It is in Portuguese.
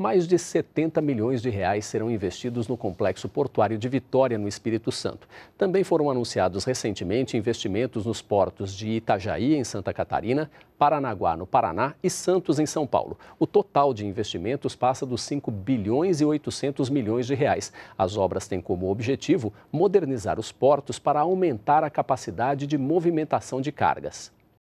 mais de 70 milhões de reais serão investidos no complexo portuário de Vitória, no Espírito Santo. Também foram anunciados recentemente investimentos nos portos de Itajaí, em Santa Catarina, Paranaguá, no Paraná e Santos, em São Paulo. O total de investimentos passa dos 5 bilhões e 800 milhões de reais. As obras têm como objetivo modernizar os portos para aumentar a capacidade de movimentação de cargas.